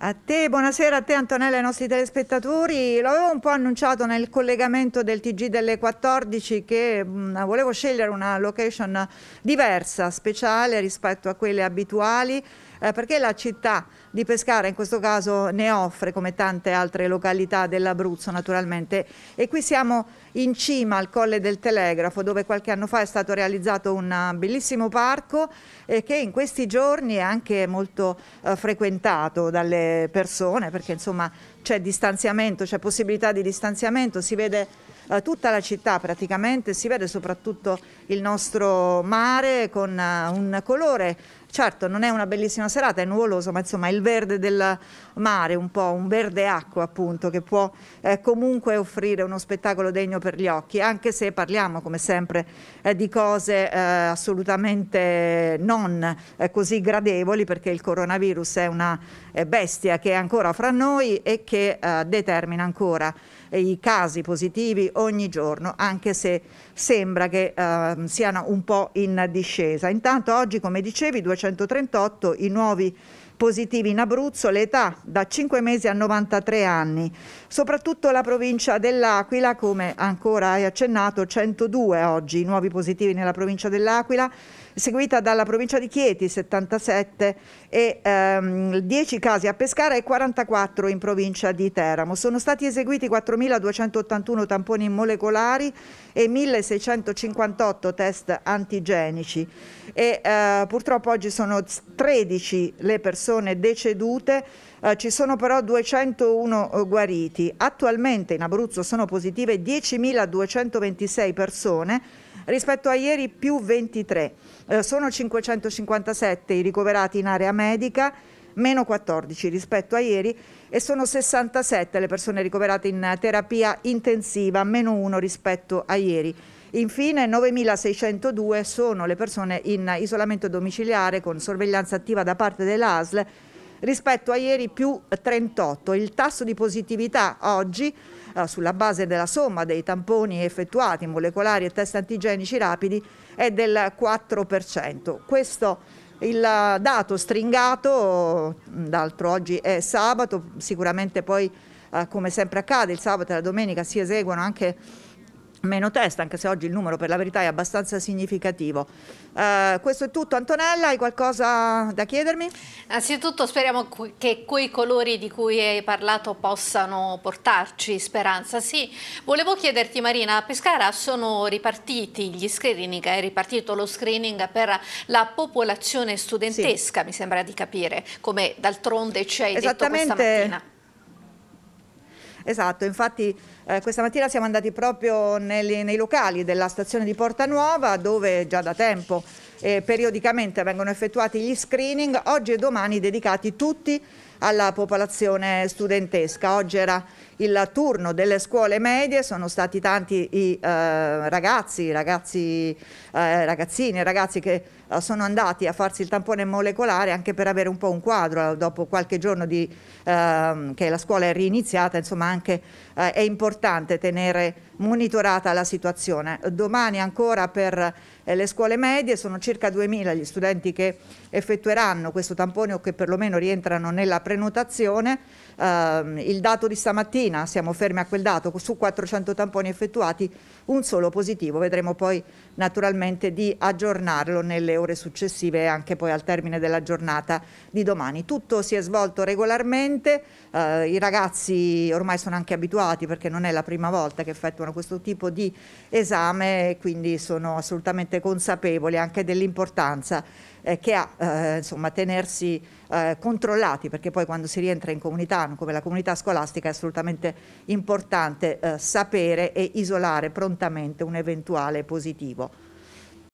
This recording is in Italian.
A te, buonasera a te Antonella e ai nostri telespettatori. L'avevo un po' annunciato nel collegamento del TG delle 14 che mh, mm, volevo scegliere una location diversa, speciale rispetto a quelle abituali eh, perché la città di Pescara in questo caso ne offre come tante altre località dell'Abruzzo naturalmente e qui siamo in cima al Colle del Telegrafo dove qualche anno fa è stato realizzato un eh, bellissimo parco eh, che in questi giorni è anche molto eh, frequentato dalle persone perché insomma c'è distanziamento, c'è possibilità di distanziamento, si vede eh, tutta la città praticamente, si vede soprattutto il nostro mare con eh, un colore Certo, non è una bellissima serata, è nuvoloso, ma insomma il verde del mare, un po' un verde acqua appunto, che può eh, comunque offrire uno spettacolo degno per gli occhi, anche se parliamo come sempre eh, di cose eh, assolutamente non eh, così gradevoli, perché il coronavirus è una eh, bestia che è ancora fra noi e che eh, determina ancora i casi positivi ogni giorno, anche se sembra che ehm, siano un po' in discesa. Intanto oggi, come dicevi, due 1938 i nuovi Positivi in Abruzzo l'età da 5 mesi a 93 anni, soprattutto la provincia dell'Aquila, come ancora hai accennato, 102 oggi nuovi positivi nella provincia dell'Aquila, seguita dalla provincia di Chieti 77 e ehm, 10 casi a Pescara e 44 in provincia di Teramo. Sono stati eseguiti 4.281 tamponi molecolari e 1.658 test antigenici e eh, purtroppo oggi sono 13 le persone persone decedute, eh, ci sono però 201 eh, guariti. Attualmente in Abruzzo sono positive 10.226 persone, rispetto a ieri più 23. Eh, sono 557 i ricoverati in area medica, meno 14 rispetto a ieri e sono 67 le persone ricoverate in terapia intensiva, meno 1 rispetto a ieri. Infine 9.602 sono le persone in isolamento domiciliare con sorveglianza attiva da parte dell'ASL rispetto a ieri più 38. Il tasso di positività oggi eh, sulla base della somma dei tamponi effettuati, molecolari e test antigenici rapidi è del 4%. Questo il dato stringato, d'altro oggi è sabato, sicuramente poi eh, come sempre accade il sabato e la domenica si eseguono anche meno test, anche se oggi il numero per la verità è abbastanza significativo. Uh, questo è tutto, Antonella, hai qualcosa da chiedermi? Anzitutto speriamo che quei colori di cui hai parlato possano portarci speranza. Sì, volevo chiederti Marina, a Pescara sono ripartiti gli screening, è ripartito lo screening per la popolazione studentesca, sì. mi sembra di capire, come d'altronde ci hai detto questa mattina. Esatto, infatti eh, questa mattina siamo andati proprio nelle, nei locali della stazione di Porta Nuova dove già da tempo eh, periodicamente vengono effettuati gli screening, oggi e domani dedicati tutti alla popolazione studentesca. Oggi era il turno delle scuole medie, sono stati tanti i eh, ragazzi, ragazzi eh, ragazzini e ragazzi che eh, sono andati a farsi il tampone molecolare anche per avere un po' un quadro eh, dopo qualche giorno di, ehm, che la scuola è riniziata, insomma anche eh, è importante tenere monitorata la situazione. Domani ancora per eh, le scuole medie sono circa 2.000 gli studenti che effettueranno questo tampone o che perlomeno rientrano nella prenotazione. Eh, il dato di stamattina, siamo fermi a quel dato, su 400 tamponi effettuati un solo positivo. Vedremo poi naturalmente di aggiornarlo nelle ore successive e anche poi al termine della giornata di domani. Tutto si è svolto regolarmente, eh, i ragazzi ormai sono anche abituati perché non è la prima volta che effettuano questo tipo di esame, quindi sono assolutamente assolutamente consapevoli anche dell'importanza eh, che ha eh, insomma, tenersi eh, controllati, perché poi quando si rientra in comunità come la comunità scolastica è assolutamente importante eh, sapere e isolare prontamente un eventuale positivo.